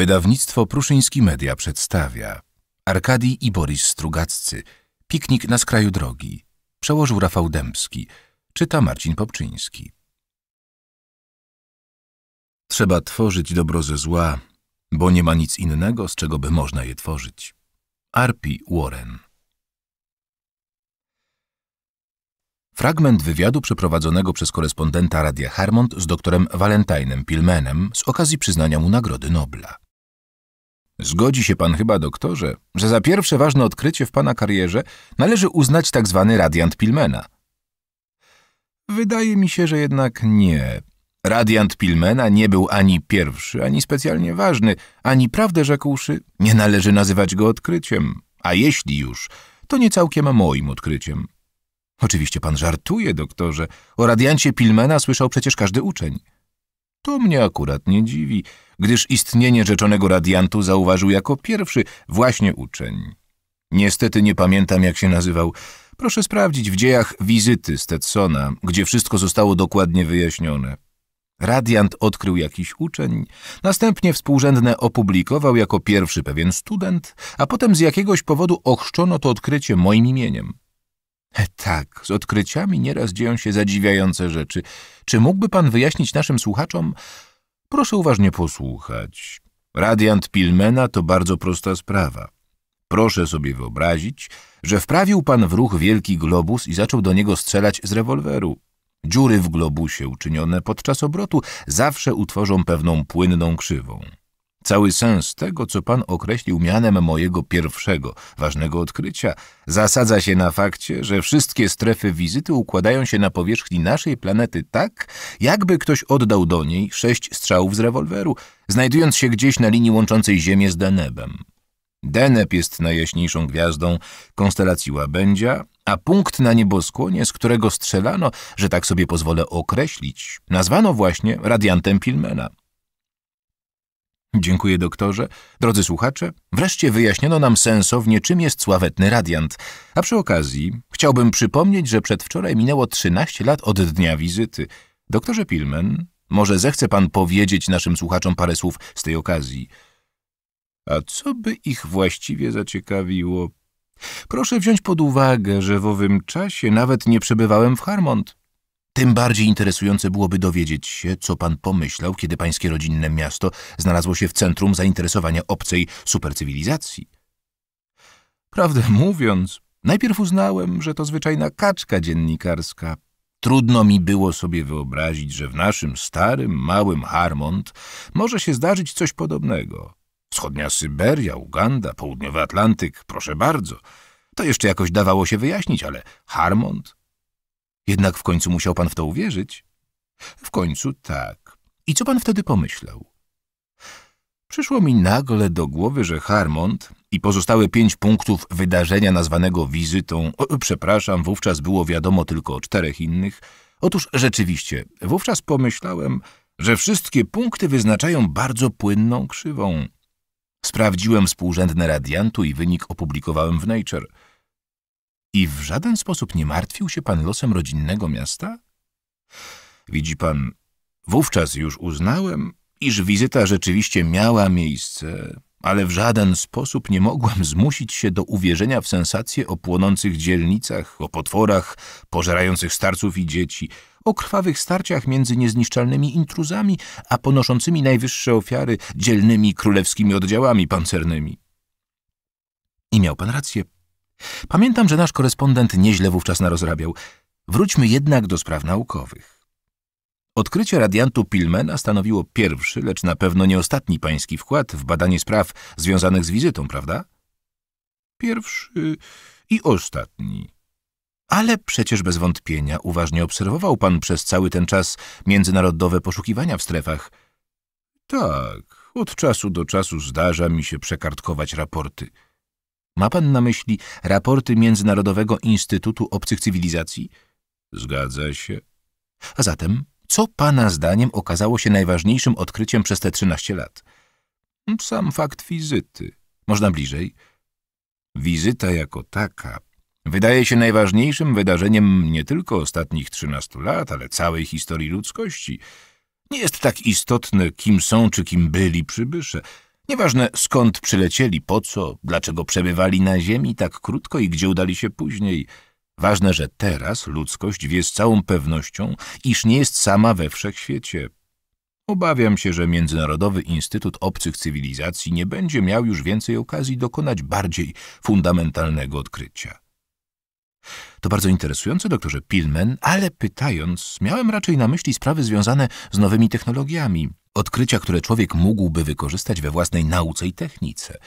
Wydawnictwo Pruszyński Media przedstawia Arkadii i Boris Strugaccy Piknik na skraju drogi Przełożył Rafał Dębski Czyta Marcin Popczyński Trzeba tworzyć dobro ze zła, bo nie ma nic innego, z czego by można je tworzyć. Arpi Warren Fragment wywiadu przeprowadzonego przez korespondenta Radia Harmont z doktorem Valentinem Pilmenem z okazji przyznania mu Nagrody Nobla. Zgodzi się pan chyba, doktorze, że za pierwsze ważne odkrycie w pana karierze należy uznać tak zwany radiant Pilmena. Wydaje mi się, że jednak nie. Radiant Pilmena nie był ani pierwszy, ani specjalnie ważny, ani prawdę rzekłszy, nie należy nazywać go odkryciem. A jeśli już, to nie całkiem moim odkryciem. Oczywiście pan żartuje, doktorze. O radiancie Pilmena słyszał przecież każdy uczeń. To mnie akurat nie dziwi gdyż istnienie rzeczonego radiantu zauważył jako pierwszy właśnie uczeń. Niestety nie pamiętam, jak się nazywał. Proszę sprawdzić w dziejach wizyty Stetsona, gdzie wszystko zostało dokładnie wyjaśnione. Radiant odkrył jakiś uczeń, następnie współrzędne opublikował jako pierwszy pewien student, a potem z jakiegoś powodu ochrzczono to odkrycie moim imieniem. E, tak, z odkryciami nieraz dzieją się zadziwiające rzeczy. Czy mógłby pan wyjaśnić naszym słuchaczom, Proszę uważnie posłuchać. Radiant Pilmena to bardzo prosta sprawa. Proszę sobie wyobrazić, że wprawił pan w ruch wielki globus i zaczął do niego strzelać z rewolweru. Dziury w globusie uczynione podczas obrotu zawsze utworzą pewną płynną krzywą. Cały sens tego, co pan określił mianem mojego pierwszego, ważnego odkrycia, zasadza się na fakcie, że wszystkie strefy wizyty układają się na powierzchni naszej planety tak, jakby ktoś oddał do niej sześć strzałów z rewolweru, znajdując się gdzieś na linii łączącej Ziemię z Denebem. Deneb jest najjaśniejszą gwiazdą konstelacji Łabędzia, a punkt na nieboskłonie, z którego strzelano, że tak sobie pozwolę określić, nazwano właśnie radiantem Pilmena – Dziękuję doktorze. Drodzy słuchacze, wreszcie wyjaśniono nam sensownie, czym jest sławetny radiant. A przy okazji chciałbym przypomnieć, że przedwczoraj minęło 13 lat od dnia wizyty. Doktorze Pilmen, może zechce pan powiedzieć naszym słuchaczom parę słów z tej okazji. A co by ich właściwie zaciekawiło? Proszę wziąć pod uwagę, że w owym czasie nawet nie przebywałem w Harmont. Tym bardziej interesujące byłoby dowiedzieć się, co pan pomyślał, kiedy pańskie rodzinne miasto znalazło się w centrum zainteresowania obcej supercywilizacji. Prawdę mówiąc, najpierw uznałem, że to zwyczajna kaczka dziennikarska. Trudno mi było sobie wyobrazić, że w naszym starym, małym Harmont może się zdarzyć coś podobnego. Wschodnia Syberia, Uganda, południowy Atlantyk, proszę bardzo. To jeszcze jakoś dawało się wyjaśnić, ale Harmont – jednak w końcu musiał pan w to uwierzyć. W końcu tak. I co pan wtedy pomyślał? Przyszło mi nagle do głowy, że Harmond i pozostałe pięć punktów wydarzenia nazwanego wizytą, o, przepraszam, wówczas było wiadomo tylko o czterech innych. Otóż rzeczywiście, wówczas pomyślałem, że wszystkie punkty wyznaczają bardzo płynną krzywą. Sprawdziłem współrzędne radiantu i wynik opublikowałem w Nature – i w żaden sposób nie martwił się pan losem rodzinnego miasta? Widzi pan, wówczas już uznałem, iż wizyta rzeczywiście miała miejsce, ale w żaden sposób nie mogłem zmusić się do uwierzenia w sensacje o płonących dzielnicach, o potworach pożerających starców i dzieci, o krwawych starciach między niezniszczalnymi intruzami, a ponoszącymi najwyższe ofiary dzielnymi królewskimi oddziałami pancernymi. I miał pan rację, Pamiętam, że nasz korespondent nieźle wówczas narozrabiał. Wróćmy jednak do spraw naukowych. Odkrycie radiantu Pilmena stanowiło pierwszy, lecz na pewno nie ostatni pański wkład w badanie spraw związanych z wizytą, prawda? Pierwszy i ostatni. Ale przecież bez wątpienia uważnie obserwował pan przez cały ten czas międzynarodowe poszukiwania w strefach. Tak, od czasu do czasu zdarza mi się przekartkować raporty. Ma pan na myśli raporty Międzynarodowego Instytutu Obcych Cywilizacji? Zgadza się. A zatem, co pana zdaniem okazało się najważniejszym odkryciem przez te 13 lat? Sam fakt wizyty. Można bliżej? Wizyta jako taka wydaje się najważniejszym wydarzeniem nie tylko ostatnich 13 lat, ale całej historii ludzkości. Nie jest tak istotne, kim są czy kim byli przybysze. Nieważne skąd przylecieli, po co, dlaczego przebywali na ziemi tak krótko i gdzie udali się później. Ważne, że teraz ludzkość wie z całą pewnością, iż nie jest sama we wszechświecie. Obawiam się, że Międzynarodowy Instytut Obcych Cywilizacji nie będzie miał już więcej okazji dokonać bardziej fundamentalnego odkrycia. To bardzo interesujące, doktorze Pillman, ale pytając, miałem raczej na myśli sprawy związane z nowymi technologiami – Odkrycia, które człowiek mógłby wykorzystać we własnej nauce i technice.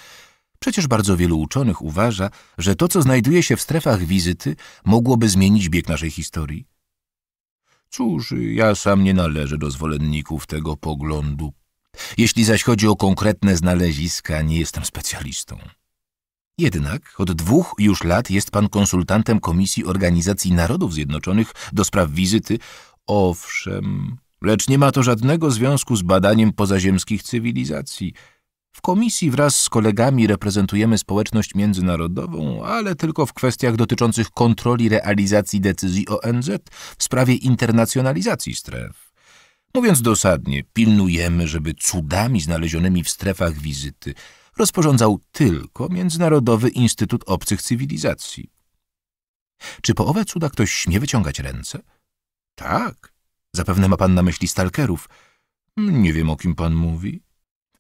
Przecież bardzo wielu uczonych uważa, że to, co znajduje się w strefach wizyty, mogłoby zmienić bieg naszej historii. Cóż, ja sam nie należę do zwolenników tego poglądu. Jeśli zaś chodzi o konkretne znaleziska, nie jestem specjalistą. Jednak od dwóch już lat jest pan konsultantem Komisji Organizacji Narodów Zjednoczonych do spraw wizyty. Owszem, lecz nie ma to żadnego związku z badaniem pozaziemskich cywilizacji. W komisji wraz z kolegami reprezentujemy społeczność międzynarodową, ale tylko w kwestiach dotyczących kontroli realizacji decyzji ONZ w sprawie internacjonalizacji stref. Mówiąc dosadnie, pilnujemy, żeby cudami znalezionymi w strefach wizyty rozporządzał tylko Międzynarodowy Instytut Obcych Cywilizacji. Czy po owe cuda ktoś śmie wyciągać ręce? Tak. Zapewne ma pan na myśli stalkerów. Nie wiem, o kim pan mówi.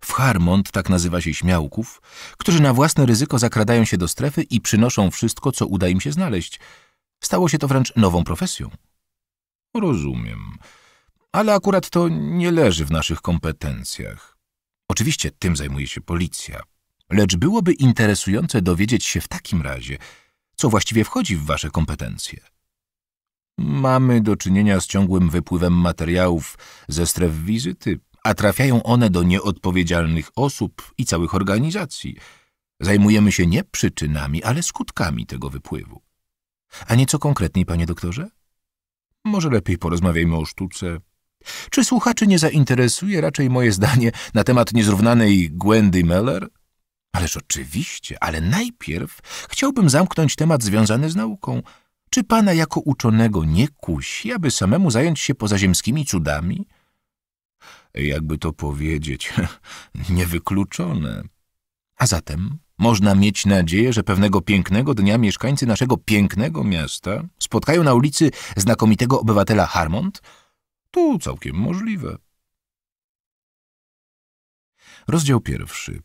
W Harmont tak nazywa się śmiałków, którzy na własne ryzyko zakradają się do strefy i przynoszą wszystko, co uda im się znaleźć. Stało się to wręcz nową profesją. Rozumiem. Ale akurat to nie leży w naszych kompetencjach. Oczywiście tym zajmuje się policja. Lecz byłoby interesujące dowiedzieć się w takim razie, co właściwie wchodzi w wasze kompetencje. Mamy do czynienia z ciągłym wypływem materiałów ze stref wizyty, a trafiają one do nieodpowiedzialnych osób i całych organizacji. Zajmujemy się nie przyczynami, ale skutkami tego wypływu. A nieco konkretniej, panie doktorze? Może lepiej porozmawiajmy o sztuce. Czy słuchaczy nie zainteresuje raczej moje zdanie na temat niezrównanej Gwendy Meller? Ależ oczywiście, ale najpierw chciałbym zamknąć temat związany z nauką – czy pana jako uczonego nie kusi, aby samemu zająć się pozaziemskimi cudami? Jakby to powiedzieć, niewykluczone. A zatem można mieć nadzieję, że pewnego pięknego dnia mieszkańcy naszego pięknego miasta spotkają na ulicy znakomitego obywatela Harmont? To całkiem możliwe. Rozdział pierwszy.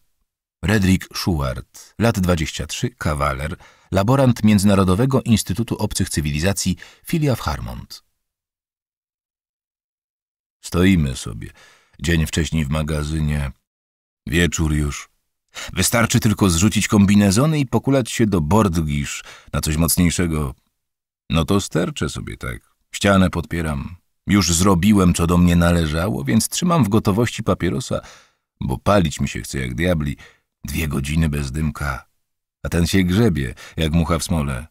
Redrick Schuart, lat 23, kawaler, laborant Międzynarodowego Instytutu Obcych Cywilizacji filia w Harmont. Stoimy sobie. Dzień wcześniej w magazynie. Wieczór już. Wystarczy tylko zrzucić kombinezony i pokulać się do bordgisz na coś mocniejszego. No to sterczę sobie tak. Ścianę podpieram. Już zrobiłem, co do mnie należało, więc trzymam w gotowości papierosa, bo palić mi się chce jak diabli. Dwie godziny bez dymka a ten się grzebie, jak mucha w smole.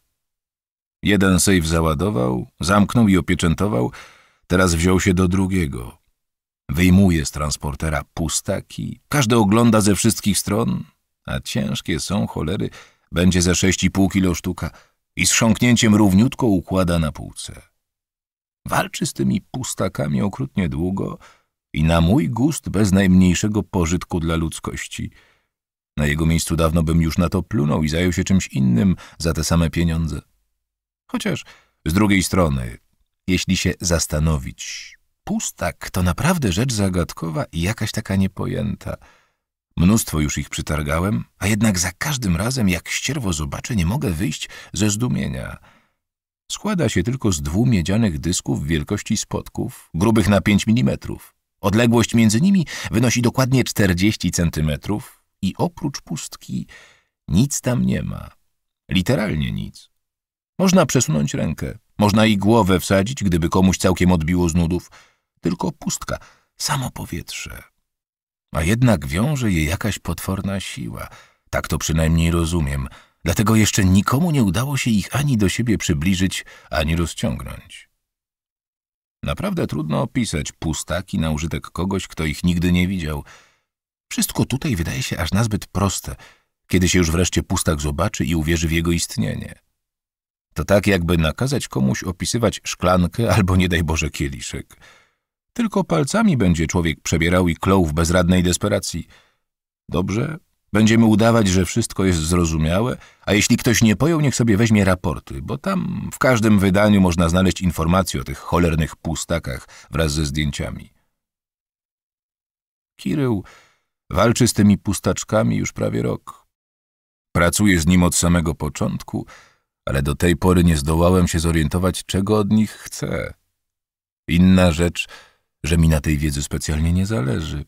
Jeden sejf załadował, zamknął i opieczętował, teraz wziął się do drugiego. Wyjmuje z transportera pustaki, każdy ogląda ze wszystkich stron, a ciężkie są cholery, będzie ze sześć i pół kilo sztuka i z chrząknięciem równiutko układa na półce. Walczy z tymi pustakami okrutnie długo i na mój gust bez najmniejszego pożytku dla ludzkości – na jego miejscu dawno bym już na to plunął i zajął się czymś innym za te same pieniądze. Chociaż z drugiej strony, jeśli się zastanowić, pustak to naprawdę rzecz zagadkowa i jakaś taka niepojęta. Mnóstwo już ich przytargałem, a jednak za każdym razem, jak ścierwo zobaczę, nie mogę wyjść ze zdumienia. Składa się tylko z dwóch miedzianych dysków wielkości spotków, grubych na 5 mm. Odległość między nimi wynosi dokładnie 40 centymetrów, i oprócz pustki nic tam nie ma. Literalnie nic. Można przesunąć rękę, można i głowę wsadzić, gdyby komuś całkiem odbiło z nudów. Tylko pustka, samo powietrze. A jednak wiąże je jakaś potworna siła. Tak to przynajmniej rozumiem. Dlatego jeszcze nikomu nie udało się ich ani do siebie przybliżyć, ani rozciągnąć. Naprawdę trudno opisać pustaki na użytek kogoś, kto ich nigdy nie widział – wszystko tutaj wydaje się aż nazbyt proste, kiedy się już wreszcie pustak zobaczy i uwierzy w jego istnienie. To tak, jakby nakazać komuś opisywać szklankę albo, nie daj Boże, kieliszek. Tylko palcami będzie człowiek przebierał i klął w bezradnej desperacji. Dobrze, będziemy udawać, że wszystko jest zrozumiałe, a jeśli ktoś nie pojął, niech sobie weźmie raporty, bo tam w każdym wydaniu można znaleźć informacje o tych cholernych pustakach wraz ze zdjęciami. Kirył Walczy z tymi pustaczkami już prawie rok. Pracuję z nim od samego początku, ale do tej pory nie zdołałem się zorientować, czego od nich chcę. Inna rzecz, że mi na tej wiedzy specjalnie nie zależy.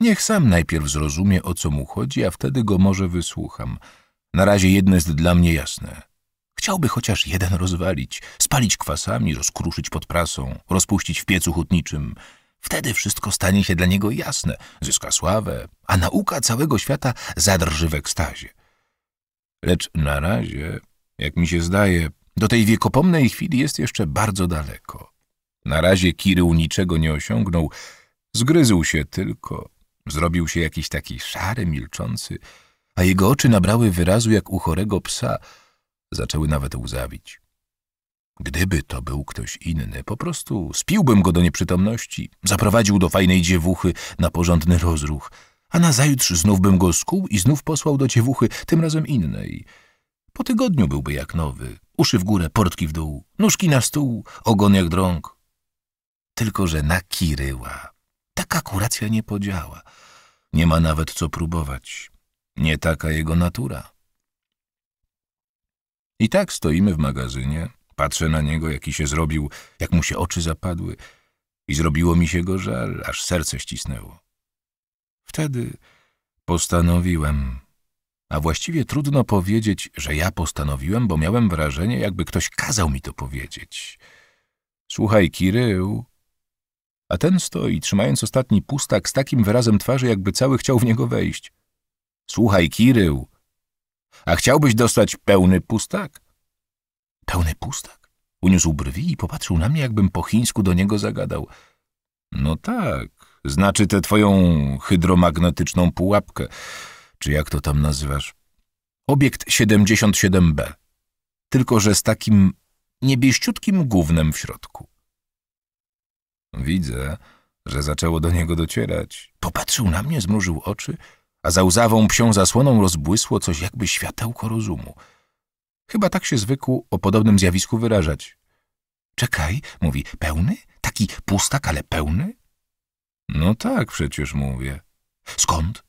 Niech sam najpierw zrozumie, o co mu chodzi, a wtedy go może wysłucham. Na razie jedno jest dla mnie jasne. Chciałby chociaż jeden rozwalić, spalić kwasami, rozkruszyć pod prasą, rozpuścić w piecu hutniczym – Wtedy wszystko stanie się dla niego jasne, zyska sławę, a nauka całego świata zadrży w ekstazie. Lecz na razie, jak mi się zdaje, do tej wiekopomnej chwili jest jeszcze bardzo daleko. Na razie Kirył niczego nie osiągnął, zgryzł się tylko, zrobił się jakiś taki szary, milczący, a jego oczy nabrały wyrazu jak u chorego psa, zaczęły nawet łzawić. Gdyby to był ktoś inny, po prostu spiłbym go do nieprzytomności, zaprowadził do fajnej dziewuchy na porządny rozruch, a nazajutrz znów bym go skuł i znów posłał do dziewuchy, tym razem innej. Po tygodniu byłby jak nowy, uszy w górę, portki w dół, nóżki na stół, ogon jak drąg. Tylko, że na Kiryła taka kuracja nie podziała. Nie ma nawet co próbować. Nie taka jego natura. I tak stoimy w magazynie, Patrzę na niego, jaki się zrobił, jak mu się oczy zapadły i zrobiło mi się go żal, aż serce ścisnęło. Wtedy postanowiłem, a właściwie trudno powiedzieć, że ja postanowiłem, bo miałem wrażenie, jakby ktoś kazał mi to powiedzieć. Słuchaj, Kiryu, A ten stoi, trzymając ostatni pustak z takim wyrazem twarzy, jakby cały chciał w niego wejść. Słuchaj, Kiryu, A chciałbyś dostać pełny pustak? Pełny pustak. Uniósł brwi i popatrzył na mnie, jakbym po chińsku do niego zagadał. No tak, znaczy tę twoją hydromagnetyczną pułapkę, czy jak to tam nazywasz? Obiekt 77B. Tylko, że z takim niebieściutkim gównem w środku. Widzę, że zaczęło do niego docierać. Popatrzył na mnie, zmrużył oczy, a za łzawą psią zasłoną rozbłysło coś jakby światełko rozumu. Chyba tak się zwykł o podobnym zjawisku wyrażać. Czekaj, mówi, pełny? Taki pustak, ale pełny? No tak, przecież mówię. Skąd?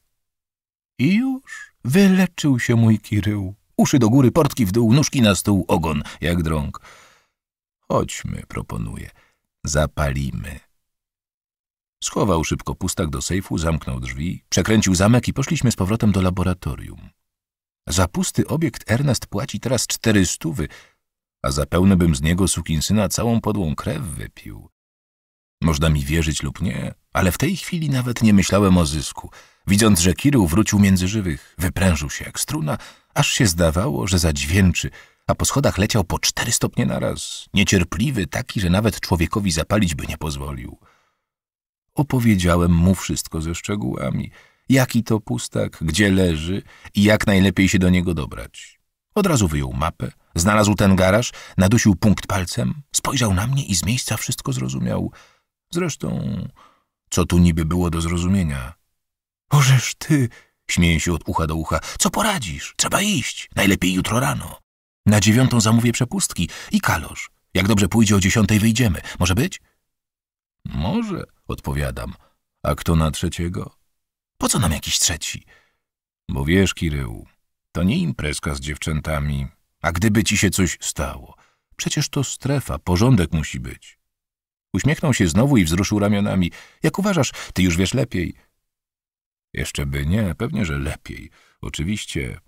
I już wyleczył się mój Kiryu. Uszy do góry, portki w dół, nóżki na stół, ogon jak drąg. Chodźmy, proponuje. Zapalimy. Schował szybko pustak do sejfu, zamknął drzwi, przekręcił zamek i poszliśmy z powrotem do laboratorium. Za pusty obiekt Ernest płaci teraz stówy, a zapewne bym z niego sukinsyna całą podłą krew wypił. Można mi wierzyć lub nie, ale w tej chwili nawet nie myślałem o zysku. Widząc, że Kirył wrócił między żywych, wyprężył się jak struna, aż się zdawało, że zadźwięczy, a po schodach leciał po cztery stopnie naraz, niecierpliwy taki, że nawet człowiekowi zapalić by nie pozwolił. Opowiedziałem mu wszystko ze szczegółami – jaki to pustak, gdzie leży i jak najlepiej się do niego dobrać. Od razu wyjął mapę, znalazł ten garaż, nadusił punkt palcem, spojrzał na mnie i z miejsca wszystko zrozumiał. Zresztą, co tu niby było do zrozumienia? Ożeż ty, śmieję się od ucha do ucha, co poradzisz? Trzeba iść, najlepiej jutro rano. Na dziewiątą zamówię przepustki i kalosz. Jak dobrze pójdzie o dziesiątej wyjdziemy, może być? Może, odpowiadam. A kto na trzeciego? Po co nam jakiś trzeci? Bo wiesz, Kiryu, to nie imprezka z dziewczętami. A gdyby ci się coś stało? Przecież to strefa, porządek musi być. Uśmiechnął się znowu i wzruszył ramionami. Jak uważasz, ty już wiesz lepiej. Jeszcze by nie, pewnie, że lepiej. Oczywiście.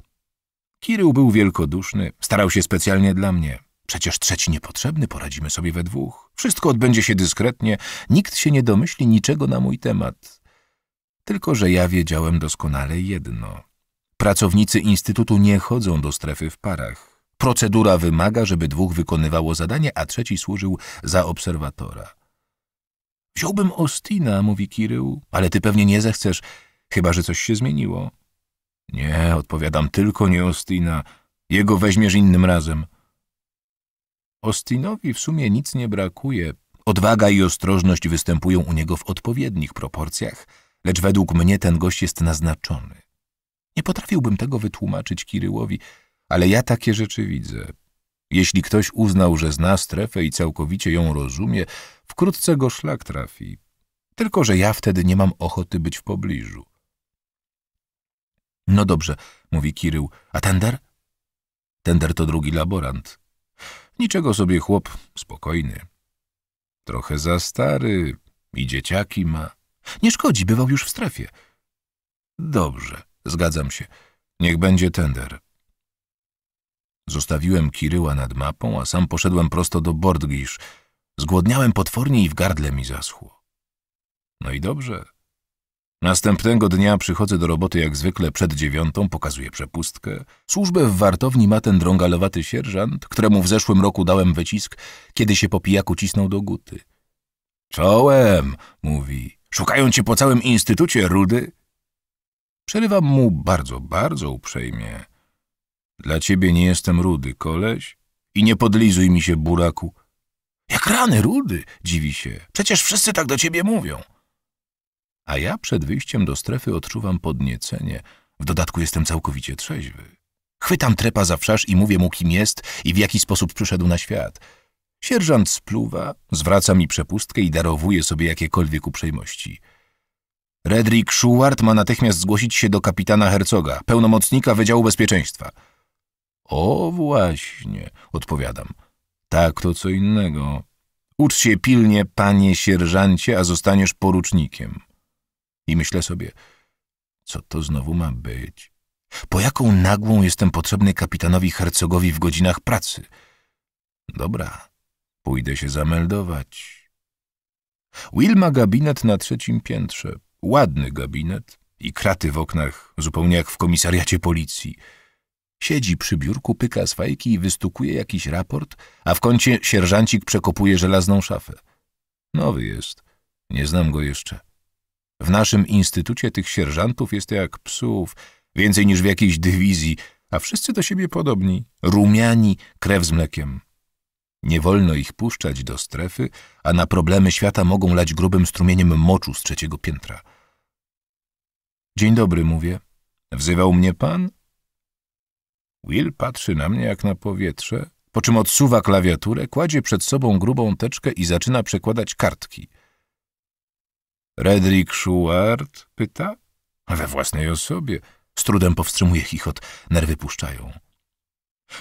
Kiryu był wielkoduszny, starał się specjalnie dla mnie. Przecież trzeci niepotrzebny, poradzimy sobie we dwóch. Wszystko odbędzie się dyskretnie, nikt się nie domyśli niczego na mój temat. Tylko, że ja wiedziałem doskonale jedno. Pracownicy Instytutu nie chodzą do strefy w parach. Procedura wymaga, żeby dwóch wykonywało zadanie, a trzeci służył za obserwatora. Wziąłbym Ostina, mówi Kirył, ale ty pewnie nie zechcesz, chyba że coś się zmieniło. Nie, odpowiadam, tylko nie Ostina. Jego weźmiesz innym razem. Ostinowi w sumie nic nie brakuje. Odwaga i ostrożność występują u niego w odpowiednich proporcjach – lecz według mnie ten gość jest naznaczony. Nie potrafiłbym tego wytłumaczyć Kiryłowi, ale ja takie rzeczy widzę. Jeśli ktoś uznał, że zna strefę i całkowicie ją rozumie, wkrótce go szlak trafi. Tylko, że ja wtedy nie mam ochoty być w pobliżu. No dobrze, mówi Kirył, a Tender? Tender to drugi laborant. Niczego sobie chłop, spokojny. Trochę za stary i dzieciaki ma. Nie szkodzi, bywał już w strefie. Dobrze, zgadzam się. Niech będzie tender. Zostawiłem Kiryła nad mapą, a sam poszedłem prosto do Bordgisz. Zgłodniałem potwornie i w gardle mi zaschło. No i dobrze. Następnego dnia przychodzę do roboty jak zwykle przed dziewiątą, pokazuję przepustkę. Służbę w wartowni ma ten drągalowaty sierżant, któremu w zeszłym roku dałem wycisk, kiedy się po pijaku cisnął do guty. Czołem, mówi. Szukają cię po całym instytucie, Rudy. Przerywam mu bardzo, bardzo uprzejmie. Dla ciebie nie jestem Rudy, koleś. I nie podlizuj mi się, buraku. Jak rany, Rudy, dziwi się. Przecież wszyscy tak do ciebie mówią. A ja przed wyjściem do strefy odczuwam podniecenie. W dodatku jestem całkowicie trzeźwy. Chwytam trepa za wszerz i mówię mu, kim jest i w jaki sposób przyszedł na świat. Sierżant spluwa, zwraca mi przepustkę i darowuje sobie jakiekolwiek uprzejmości. Redrick Schuart ma natychmiast zgłosić się do kapitana Hercoga, pełnomocnika Wydziału Bezpieczeństwa. O właśnie, odpowiadam. Tak, to co innego. Ucz się pilnie, panie sierżancie, a zostaniesz porucznikiem. I myślę sobie, co to znowu ma być? Po jaką nagłą jestem potrzebny kapitanowi Hercogowi w godzinach pracy? Dobra, Pójdę się zameldować. Will ma gabinet na trzecim piętrze. Ładny gabinet i kraty w oknach, zupełnie jak w komisariacie policji. Siedzi przy biurku, pyka z fajki i wystukuje jakiś raport, a w kącie sierżancik przekopuje żelazną szafę. Nowy jest. Nie znam go jeszcze. W naszym instytucie tych sierżantów jest jak psów, więcej niż w jakiejś dywizji, a wszyscy do siebie podobni, rumiani, krew z mlekiem. Nie wolno ich puszczać do strefy, a na problemy świata mogą lać grubym strumieniem moczu z trzeciego piętra. Dzień dobry, mówię. Wzywał mnie pan? Will patrzy na mnie jak na powietrze, po czym odsuwa klawiaturę, kładzie przed sobą grubą teczkę i zaczyna przekładać kartki. Redrick Schuart? pyta. We własnej osobie. Z trudem powstrzymuje chichot, nerwy puszczają.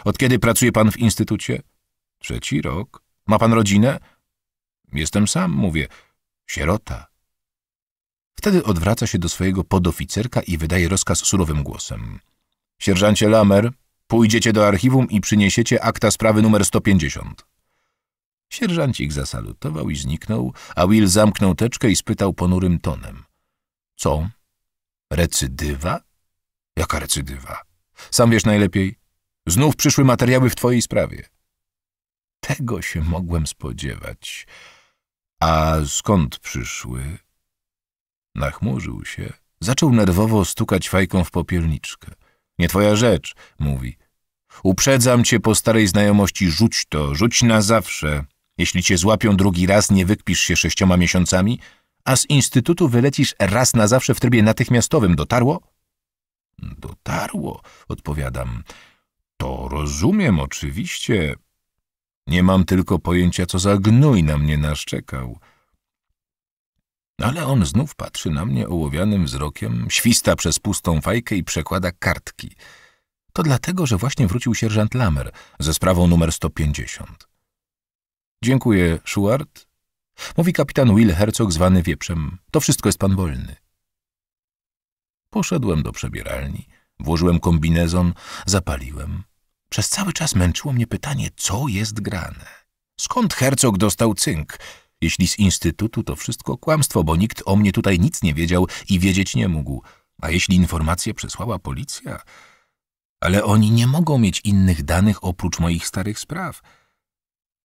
Od kiedy pracuje pan w instytucie? Trzeci rok. Ma pan rodzinę? Jestem sam, mówię. Sierota. Wtedy odwraca się do swojego podoficerka i wydaje rozkaz surowym głosem. Sierżancie Lamer, pójdziecie do archiwum i przyniesiecie akta sprawy numer 150. Sierżancik zasalutował i zniknął, a Will zamknął teczkę i spytał ponurym tonem. Co? Recydywa? Jaka recydywa? Sam wiesz najlepiej. Znów przyszły materiały w twojej sprawie. Tego się mogłem spodziewać. A skąd przyszły? Nachmurzył się. Zaczął nerwowo stukać fajką w popielniczkę. Nie twoja rzecz, mówi. Uprzedzam cię po starej znajomości, rzuć to, rzuć na zawsze. Jeśli cię złapią drugi raz, nie wykpisz się sześcioma miesiącami, a z instytutu wylecisz raz na zawsze w trybie natychmiastowym. Dotarło? Dotarło, odpowiadam. To rozumiem oczywiście. Nie mam tylko pojęcia, co za gnój na mnie naszczekał. Ale on znów patrzy na mnie ołowianym wzrokiem, śwista przez pustą fajkę i przekłada kartki. To dlatego, że właśnie wrócił sierżant Lamer ze sprawą numer 150. Dziękuję, Shuard. Mówi kapitan Will Herzog zwany Wieprzem. To wszystko jest pan wolny. Poszedłem do przebieralni, włożyłem kombinezon, zapaliłem. Przez cały czas męczyło mnie pytanie, co jest grane. Skąd hercog dostał cynk? Jeśli z instytutu, to wszystko kłamstwo, bo nikt o mnie tutaj nic nie wiedział i wiedzieć nie mógł. A jeśli informację przesłała policja? Ale oni nie mogą mieć innych danych oprócz moich starych spraw.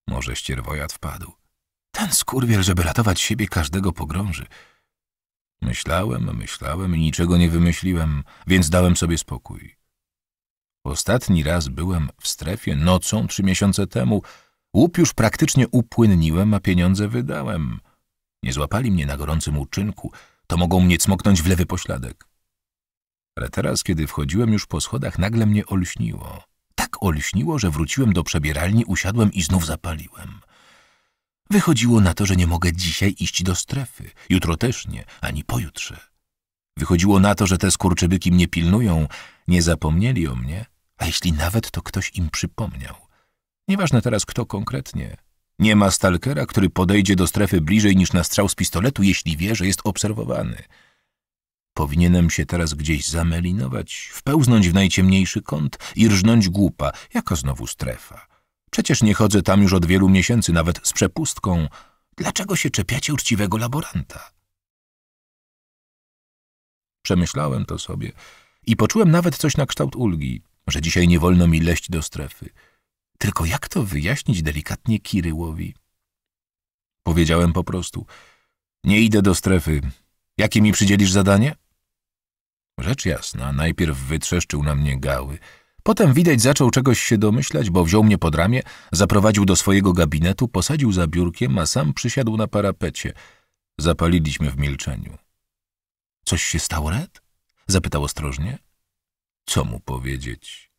Może ścierwojad wpadł. Ten skurwiel, żeby ratować siebie, każdego pogrąży. Myślałem, myślałem i niczego nie wymyśliłem, więc dałem sobie spokój. Ostatni raz byłem w strefie nocą trzy miesiące temu. Łup już praktycznie upłynniłem, a pieniądze wydałem. Nie złapali mnie na gorącym uczynku, to mogą mnie cmoknąć w lewy pośladek. Ale teraz, kiedy wchodziłem już po schodach, nagle mnie olśniło. Tak olśniło, że wróciłem do przebieralni, usiadłem i znów zapaliłem. Wychodziło na to, że nie mogę dzisiaj iść do strefy, jutro też nie, ani pojutrze. Wychodziło na to, że te skurczybyki mnie pilnują, nie zapomnieli o mnie, a jeśli nawet to ktoś im przypomniał. Nieważne teraz kto konkretnie. Nie ma stalkera, który podejdzie do strefy bliżej niż na strzał z pistoletu, jeśli wie, że jest obserwowany. Powinienem się teraz gdzieś zamelinować, wpełznąć w najciemniejszy kąt i rżnąć głupa. Jaka znowu strefa? Przecież nie chodzę tam już od wielu miesięcy, nawet z przepustką. Dlaczego się czepiacie uczciwego laboranta? Przemyślałem to sobie i poczułem nawet coś na kształt ulgi, że dzisiaj nie wolno mi leść do strefy. Tylko jak to wyjaśnić delikatnie Kiryłowi? Powiedziałem po prostu. Nie idę do strefy. Jakie mi przydzielisz zadanie? Rzecz jasna, najpierw wytrzeszczył na mnie gały. Potem widać zaczął czegoś się domyślać, bo wziął mnie pod ramię, zaprowadził do swojego gabinetu, posadził za biurkiem, a sam przysiadł na parapecie. Zapaliliśmy w milczeniu. Coś się stało, Red? Zapytał ostrożnie. Co mu powiedzieć?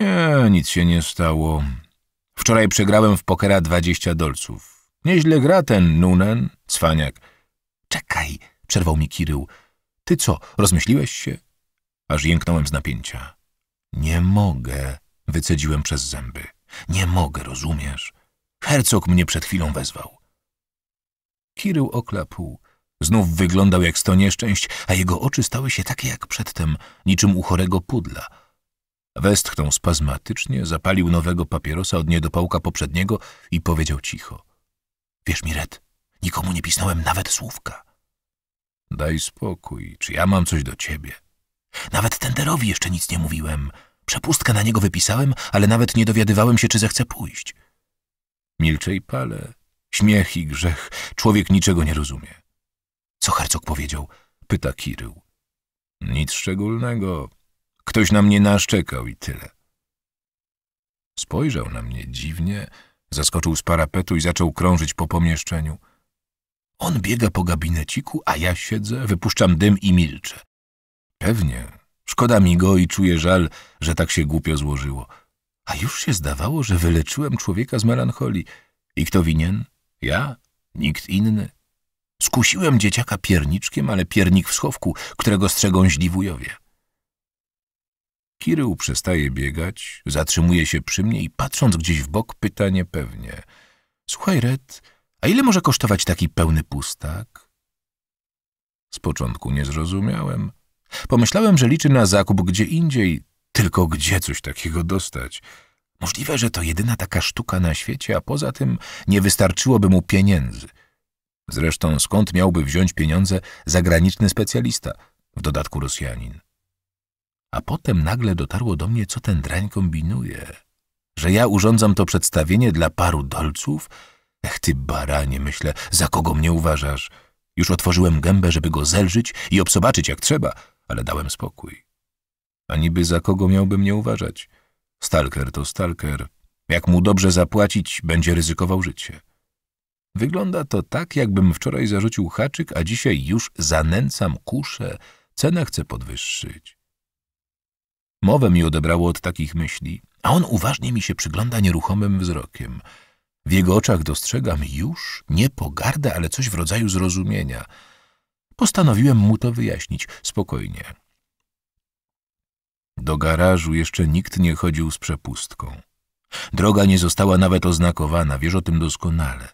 Nie, nic się nie stało. Wczoraj przegrałem w pokera dwadzieścia dolców. Nieźle gra ten Nunen, cwaniak. Czekaj, przerwał mi Kirył. Ty co, rozmyśliłeś się? Aż jęknąłem z napięcia. Nie mogę, wycedziłem przez zęby. Nie mogę, rozumiesz? Hercog mnie przed chwilą wezwał. Kirył oklapł. Znów wyglądał jak sto nieszczęść, a jego oczy stały się takie jak przedtem, niczym u chorego pudla. Westchnął spazmatycznie, zapalił nowego papierosa od niedopałka poprzedniego i powiedział cicho. Wiesz mi, Red, nikomu nie pisnąłem nawet słówka. Daj spokój, czy ja mam coś do ciebie? Nawet tenderowi jeszcze nic nie mówiłem. Przepustkę na niego wypisałem, ale nawet nie dowiadywałem się, czy zechce pójść. Milczej pale, śmiech i grzech, człowiek niczego nie rozumie. Co hercog powiedział? Pyta Kirył. Nic szczególnego. Ktoś na mnie naszczekał i tyle. Spojrzał na mnie dziwnie, zaskoczył z parapetu i zaczął krążyć po pomieszczeniu. On biega po gabineciku, a ja siedzę, wypuszczam dym i milczę. Pewnie. Szkoda mi go i czuję żal, że tak się głupio złożyło. A już się zdawało, że wyleczyłem człowieka z melancholii. I kto winien? Ja? Nikt inny? Skusiłem dzieciaka pierniczkiem, ale piernik w schowku, którego strzegą źli wujowie. Kirył przestaje biegać, zatrzymuje się przy mnie i patrząc gdzieś w bok pyta niepewnie. Słuchaj, Red, a ile może kosztować taki pełny pustak? Z początku nie zrozumiałem. Pomyślałem, że liczy na zakup gdzie indziej, tylko gdzie coś takiego dostać. Możliwe, że to jedyna taka sztuka na świecie, a poza tym nie wystarczyłoby mu pieniędzy – Zresztą skąd miałby wziąć pieniądze zagraniczny specjalista, w dodatku Rosjanin? A potem nagle dotarło do mnie, co ten drań kombinuje. Że ja urządzam to przedstawienie dla paru dolców? Ech ty baranie, myślę, za kogo mnie uważasz? Już otworzyłem gębę, żeby go zelżyć i obsobaczyć jak trzeba, ale dałem spokój. A niby za kogo miałbym mnie uważać? Stalker to stalker. Jak mu dobrze zapłacić, będzie ryzykował życie. Wygląda to tak, jakbym wczoraj zarzucił haczyk, a dzisiaj już zanęcam kuszę, cenę chcę podwyższyć. Mowę mi odebrało od takich myśli, a on uważnie mi się przygląda nieruchomym wzrokiem. W jego oczach dostrzegam już nie pogardę, ale coś w rodzaju zrozumienia. Postanowiłem mu to wyjaśnić spokojnie. Do garażu jeszcze nikt nie chodził z przepustką. Droga nie została nawet oznakowana, wiesz o tym doskonale.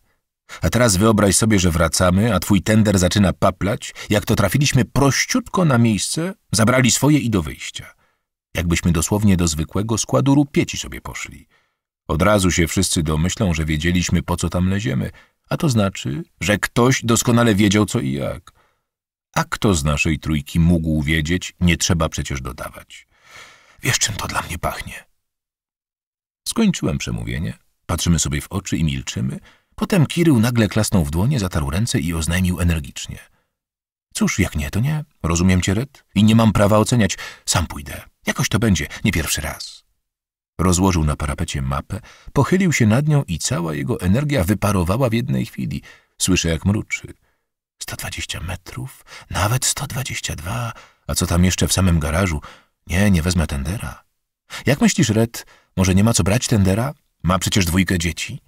A teraz wyobraź sobie, że wracamy, a twój tender zaczyna paplać. Jak to trafiliśmy prościutko na miejsce, zabrali swoje i do wyjścia. Jakbyśmy dosłownie do zwykłego składu rupieci sobie poszli. Od razu się wszyscy domyślą, że wiedzieliśmy, po co tam leziemy, a to znaczy, że ktoś doskonale wiedział co i jak. A kto z naszej trójki mógł wiedzieć, nie trzeba przecież dodawać. Wiesz, czym to dla mnie pachnie? Skończyłem przemówienie, patrzymy sobie w oczy i milczymy – Potem Kirył nagle klasnął w dłonie, zatarł ręce i oznajmił energicznie. Cóż, jak nie, to nie. Rozumiem cię, Red. I nie mam prawa oceniać. Sam pójdę. Jakoś to będzie. Nie pierwszy raz. Rozłożył na parapecie mapę, pochylił się nad nią i cała jego energia wyparowała w jednej chwili. Słyszę, jak mruczy. 120 metrów, nawet 122. A co tam jeszcze w samym garażu? Nie, nie wezmę tendera. Jak myślisz, Red, może nie ma co brać tendera? Ma przecież dwójkę dzieci.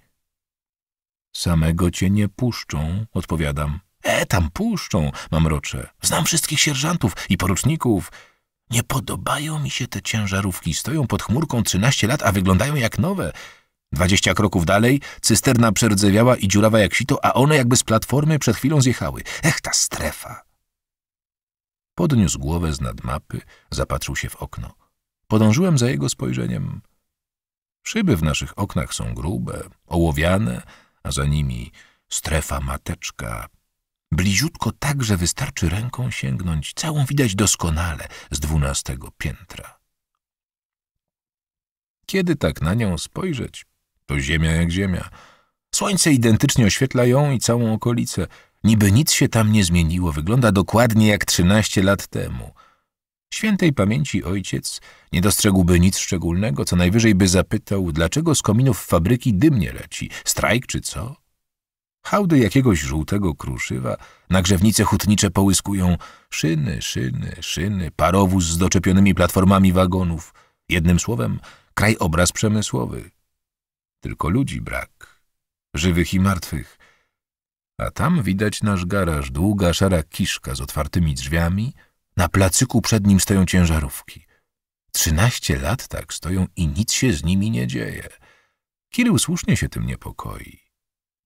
Samego cię nie puszczą, odpowiadam. E, tam puszczą, rocze. Znam wszystkich sierżantów i poruczników. Nie podobają mi się te ciężarówki. Stoją pod chmurką trzynaście lat, a wyglądają jak nowe. Dwadzieścia kroków dalej, cysterna przerdzewiała i dziurawa jak sito, a one jakby z platformy przed chwilą zjechały. Ech, ta strefa! Podniósł głowę z nad mapy, zapatrzył się w okno. Podążyłem za jego spojrzeniem. Szyby w naszych oknach są grube, ołowiane, a za nimi strefa mateczka. Bliziutko tak, że wystarczy ręką sięgnąć, całą widać doskonale z dwunastego piętra. Kiedy tak na nią spojrzeć, to ziemia jak ziemia. Słońce identycznie oświetla ją i całą okolicę. Niby nic się tam nie zmieniło, wygląda dokładnie jak trzynaście lat temu – Świętej pamięci ojciec nie dostrzegłby nic szczególnego, co najwyżej by zapytał, dlaczego z kominów fabryki dym nie leci, strajk czy co? Hałdy jakiegoś żółtego kruszywa, na grzewnice hutnicze połyskują szyny, szyny, szyny, parowóz z doczepionymi platformami wagonów. Jednym słowem, krajobraz przemysłowy. Tylko ludzi brak, żywych i martwych. A tam widać nasz garaż, długa szara kiszka z otwartymi drzwiami – na placyku przed nim stoją ciężarówki. Trzynaście lat tak stoją i nic się z nimi nie dzieje. Kirył słusznie się tym niepokoi.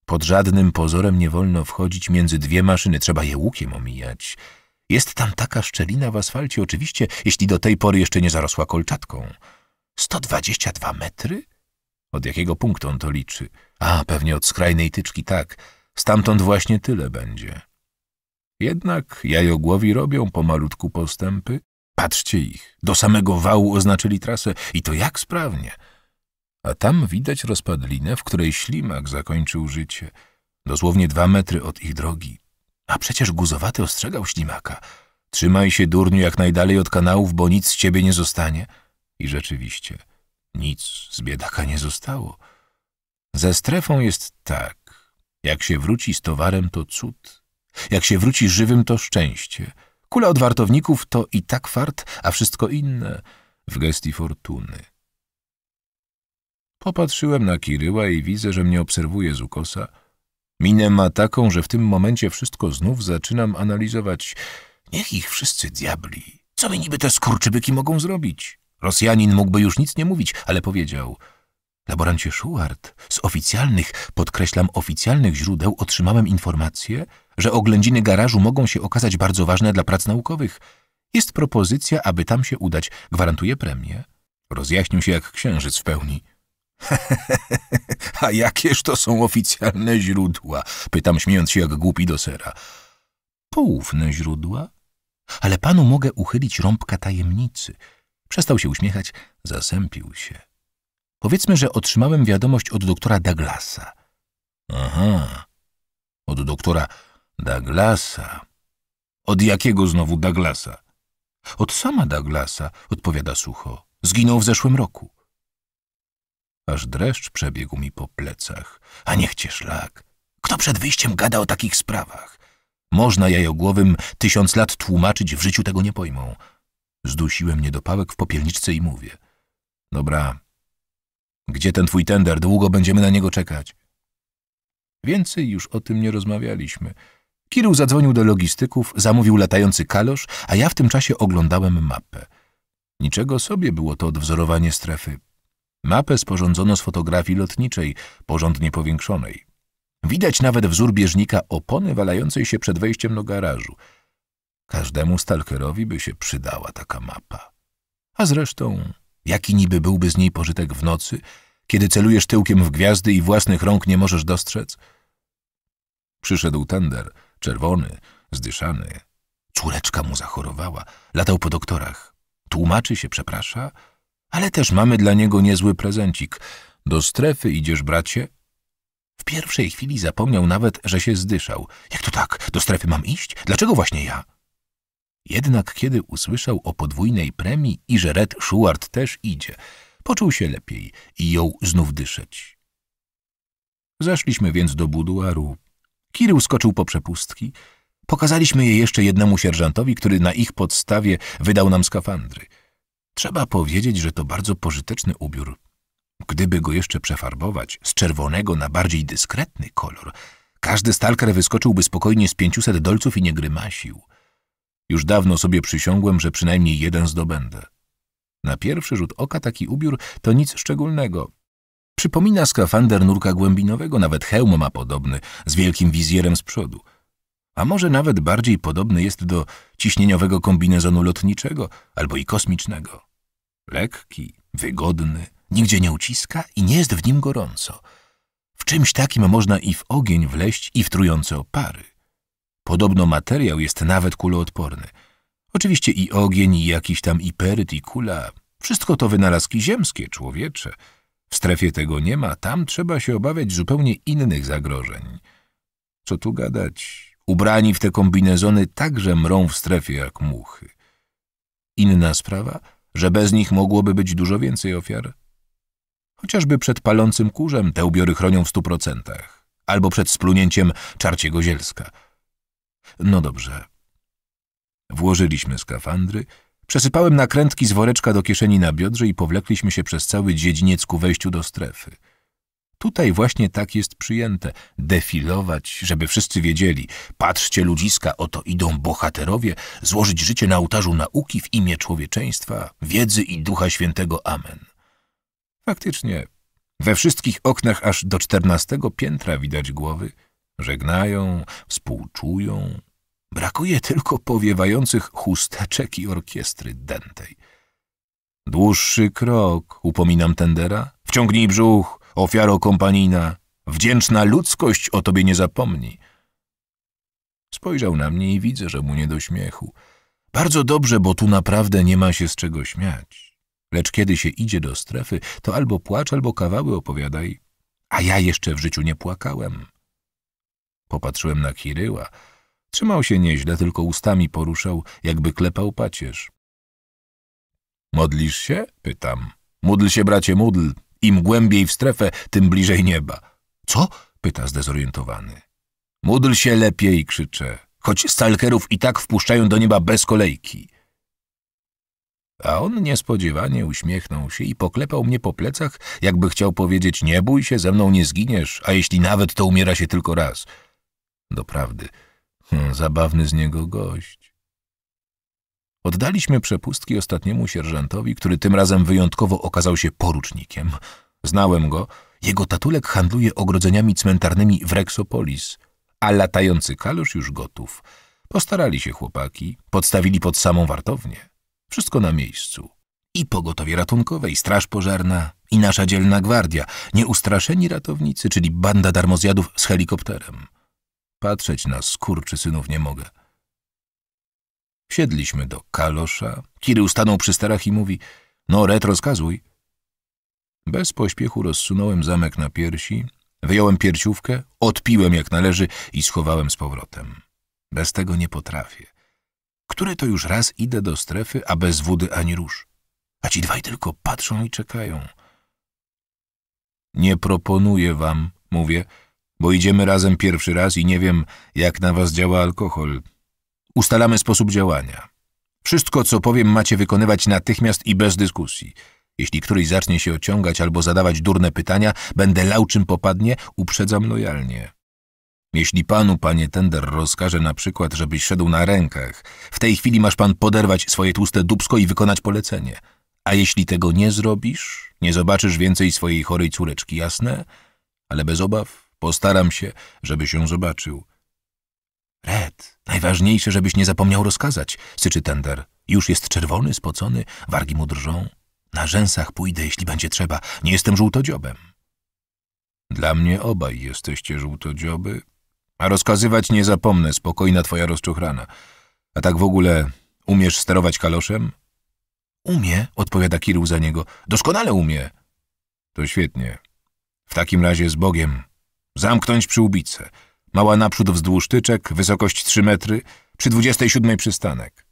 Pod żadnym pozorem nie wolno wchodzić między dwie maszyny, trzeba je łukiem omijać. Jest tam taka szczelina w asfalcie, oczywiście, jeśli do tej pory jeszcze nie zarosła kolczatką. 122 metry? Od jakiego punktu on to liczy? A, pewnie od skrajnej tyczki, tak. Stamtąd właśnie tyle będzie. Jednak jajogłowi robią pomalutku postępy. Patrzcie ich, do samego wału oznaczyli trasę i to jak sprawnie. A tam widać rozpadlinę, w której ślimak zakończył życie, dosłownie dwa metry od ich drogi. A przecież guzowaty ostrzegał ślimaka. Trzymaj się, durniu, jak najdalej od kanałów, bo nic z ciebie nie zostanie. I rzeczywiście, nic z biedaka nie zostało. Ze strefą jest tak. Jak się wróci z towarem, to cud. Jak się wróci żywym, to szczęście. Kula od wartowników to i tak fart, a wszystko inne w gestii fortuny. Popatrzyłem na Kiryła i widzę, że mnie obserwuje z ukosa. Minę ma taką, że w tym momencie wszystko znów zaczynam analizować. Niech ich wszyscy diabli. Co mi niby te skurczybyki mogą zrobić? Rosjanin mógłby już nic nie mówić, ale powiedział... Laborancie Szuart, z oficjalnych, podkreślam oficjalnych źródeł otrzymałem informację, że oględziny garażu mogą się okazać bardzo ważne dla prac naukowych. Jest propozycja, aby tam się udać. Gwarantuję premię. Rozjaśnił się jak księżyc w pełni. A jakież to są oficjalne źródła? Pytam, śmiejąc się jak głupi do sera. Poufne źródła? Ale panu mogę uchylić rąbka tajemnicy. Przestał się uśmiechać, zasępił się. Powiedzmy, że otrzymałem wiadomość od doktora Douglasa. Aha, od doktora Douglasa. Od jakiego znowu Douglasa? Od sama Douglasa, odpowiada sucho. Zginął w zeszłym roku. Aż dreszcz przebiegł mi po plecach. A niech cię szlak. Kto przed wyjściem gada o takich sprawach? Można jajogłowym tysiąc lat tłumaczyć, w życiu tego nie pojmą. Zdusiłem niedopałek w popielniczce i mówię. Dobra, gdzie ten twój tender? Długo będziemy na niego czekać. Więcej już o tym nie rozmawialiśmy. Kirył zadzwonił do logistyków, zamówił latający kalosz, a ja w tym czasie oglądałem mapę. Niczego sobie było to odwzorowanie strefy. Mapę sporządzono z fotografii lotniczej, porządnie powiększonej. Widać nawet wzór bieżnika opony walającej się przed wejściem do garażu. Każdemu stalkerowi by się przydała taka mapa. A zresztą, jaki niby byłby z niej pożytek w nocy, kiedy celujesz tyłkiem w gwiazdy i własnych rąk nie możesz dostrzec? Przyszedł tender – czerwony, zdyszany. Córeczka mu zachorowała, latał po doktorach. Tłumaczy się, przeprasza, ale też mamy dla niego niezły prezencik. Do strefy idziesz, bracie? W pierwszej chwili zapomniał nawet, że się zdyszał. Jak to tak? Do strefy mam iść? Dlaczego właśnie ja? Jednak kiedy usłyszał o podwójnej premii i że Red Schuart też idzie, poczuł się lepiej i jął znów dyszeć. Zeszliśmy więc do buduaru, Kirył skoczył po przepustki. Pokazaliśmy je jeszcze jednemu sierżantowi, który na ich podstawie wydał nam skafandry. Trzeba powiedzieć, że to bardzo pożyteczny ubiór. Gdyby go jeszcze przefarbować z czerwonego na bardziej dyskretny kolor, każdy stalker wyskoczyłby spokojnie z pięciuset dolców i nie grymasił. Już dawno sobie przysiągłem, że przynajmniej jeden zdobędę. Na pierwszy rzut oka taki ubiór to nic szczególnego, Przypomina skafander nurka głębinowego, nawet hełm ma podobny, z wielkim wizjerem z przodu. A może nawet bardziej podobny jest do ciśnieniowego kombinezonu lotniczego albo i kosmicznego. Lekki, wygodny, nigdzie nie uciska i nie jest w nim gorąco. W czymś takim można i w ogień wleść, i w trujące opary. Podobno materiał jest nawet kuloodporny. Oczywiście i ogień, i jakiś tam iperyt, i kula. Wszystko to wynalazki ziemskie, człowiecze – w strefie tego nie ma, tam trzeba się obawiać zupełnie innych zagrożeń. Co tu gadać? Ubrani w te kombinezony także mrą w strefie jak muchy. Inna sprawa, że bez nich mogłoby być dużo więcej ofiar. Chociażby przed palącym kurzem te ubiory chronią w stu procentach. Albo przed splunięciem czarciego zielska. No dobrze. Włożyliśmy skafandry Przesypałem nakrętki z woreczka do kieszeni na biodrze i powlekliśmy się przez cały dziedziniec ku wejściu do strefy. Tutaj właśnie tak jest przyjęte. Defilować, żeby wszyscy wiedzieli. Patrzcie, ludziska, oto idą bohaterowie, złożyć życie na ołtarzu nauki w imię człowieczeństwa, wiedzy i Ducha Świętego. Amen. Faktycznie, we wszystkich oknach aż do czternastego piętra widać głowy. Żegnają, współczują, Brakuje tylko powiewających chusteczek i orkiestry dętej. Dłuższy krok, upominam tendera. Wciągnij brzuch, ofiaro kompanina. Wdzięczna ludzkość o tobie nie zapomni. Spojrzał na mnie i widzę, że mu nie do śmiechu. Bardzo dobrze, bo tu naprawdę nie ma się z czego śmiać. Lecz kiedy się idzie do strefy, to albo płacz, albo kawały opowiadaj. A ja jeszcze w życiu nie płakałem. Popatrzyłem na Kiryła. Trzymał się nieźle, tylko ustami poruszał, jakby klepał pacierz. Modlisz się? Pytam. Módl się, bracie, módl. Im głębiej w strefę, tym bliżej nieba. Co? Pyta zdezorientowany. Módl się lepiej, krzyczę, choć stalkerów i tak wpuszczają do nieba bez kolejki. A on niespodziewanie uśmiechnął się i poklepał mnie po plecach, jakby chciał powiedzieć, nie bój się, ze mną nie zginiesz, a jeśli nawet, to umiera się tylko raz. Doprawdy, Hmm, zabawny z niego gość. Oddaliśmy przepustki ostatniemu sierżantowi, który tym razem wyjątkowo okazał się porucznikiem. Znałem go. Jego tatulek handluje ogrodzeniami cmentarnymi w Rexopolis, a latający kalusz już gotów. Postarali się chłopaki, podstawili pod samą wartownię. Wszystko na miejscu. I pogotowie ratunkowe, i straż pożarna, i nasza dzielna gwardia, nieustraszeni ratownicy, czyli banda darmozjadów z helikopterem. Patrzeć na skurczy synów nie mogę. Siedliśmy do kalosza. Kirył stanął przy sterach i mówi — No, ret, rozkazuj. Bez pośpiechu rozsunąłem zamek na piersi, wyjąłem pierciówkę, odpiłem jak należy i schowałem z powrotem. Bez tego nie potrafię. Który to już raz idę do strefy, a bez wody ani róż? A ci dwaj tylko patrzą i czekają. Nie proponuję wam, mówię, bo idziemy razem pierwszy raz i nie wiem, jak na was działa alkohol. Ustalamy sposób działania. Wszystko, co powiem, macie wykonywać natychmiast i bez dyskusji. Jeśli któryś zacznie się ociągać albo zadawać durne pytania, będę lał czym popadnie, uprzedzam lojalnie. Jeśli panu, panie tender, rozkaże na przykład, żebyś szedł na rękach, w tej chwili masz pan poderwać swoje tłuste dubsko i wykonać polecenie. A jeśli tego nie zrobisz, nie zobaczysz więcej swojej chorej córeczki, jasne? Ale bez obaw Postaram się, żeby się zobaczył. Red, najważniejsze, żebyś nie zapomniał rozkazać, syczy tender. Już jest czerwony, spocony, wargi mu drżą. Na rzęsach pójdę, jeśli będzie trzeba. Nie jestem żółtodziobem. Dla mnie obaj jesteście żółtodzioby. A rozkazywać nie zapomnę, spokojna twoja rozczochrana. A tak w ogóle umiesz sterować kaloszem? Umie, odpowiada Kiru za niego. Doskonale umie. To świetnie. W takim razie z Bogiem. Zamknąć przy ubice. Mała naprzód wzdłuż tyczek, wysokość 3 metry, przy 27 przystanek.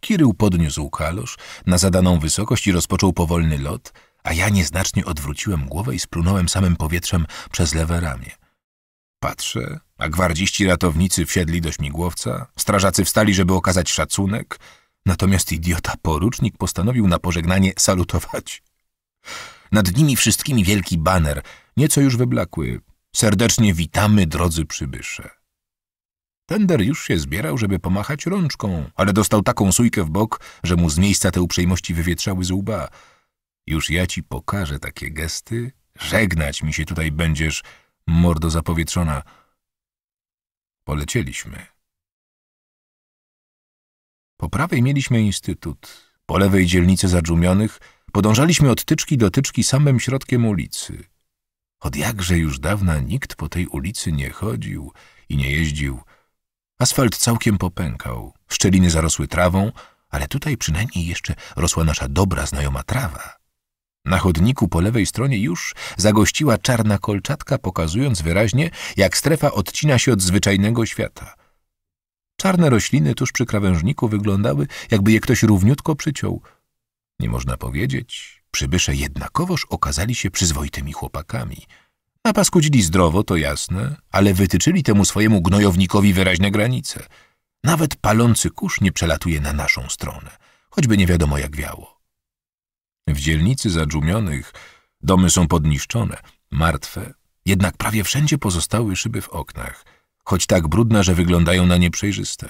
Kirył podniósł kalosz na zadaną wysokość i rozpoczął powolny lot, a ja nieznacznie odwróciłem głowę i splunąłem samym powietrzem przez lewe ramię. Patrzę, a gwardziści ratownicy wsiedli do śmigłowca, strażacy wstali, żeby okazać szacunek, natomiast idiota porucznik postanowił na pożegnanie salutować. Nad nimi wszystkimi wielki baner, nieco już wyblakły, Serdecznie witamy, drodzy przybysze. Tender już się zbierał, żeby pomachać rączką, ale dostał taką sujkę w bok, że mu z miejsca te uprzejmości wywietrzały z łba. Już ja ci pokażę takie gesty. Żegnać mi się tutaj będziesz, mordo zapowietrzona. Polecieliśmy. Po prawej mieliśmy instytut, po lewej dzielnicy zadżumionych, podążaliśmy od tyczki do tyczki samym środkiem ulicy. Od jakże już dawna nikt po tej ulicy nie chodził i nie jeździł. Asfalt całkiem popękał, szczeliny zarosły trawą, ale tutaj przynajmniej jeszcze rosła nasza dobra znajoma trawa. Na chodniku po lewej stronie już zagościła czarna kolczatka, pokazując wyraźnie, jak strefa odcina się od zwyczajnego świata. Czarne rośliny tuż przy krawężniku wyglądały, jakby je ktoś równiutko przyciął. Nie można powiedzieć, Przybysze jednakowoż okazali się przyzwoitymi chłopakami. Napaskudzili zdrowo, to jasne, ale wytyczyli temu swojemu gnojownikowi wyraźne granice. Nawet palący kurz nie przelatuje na naszą stronę, choćby nie wiadomo jak wiało. W dzielnicy zadżumionych domy są podniszczone, martwe, jednak prawie wszędzie pozostały szyby w oknach, choć tak brudne, że wyglądają na nieprzejrzyste.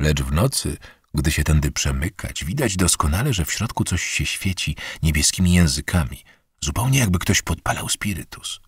Lecz w nocy gdy się tędy przemykać, widać doskonale, że w środku coś się świeci niebieskimi językami, zupełnie jakby ktoś podpalał spirytus.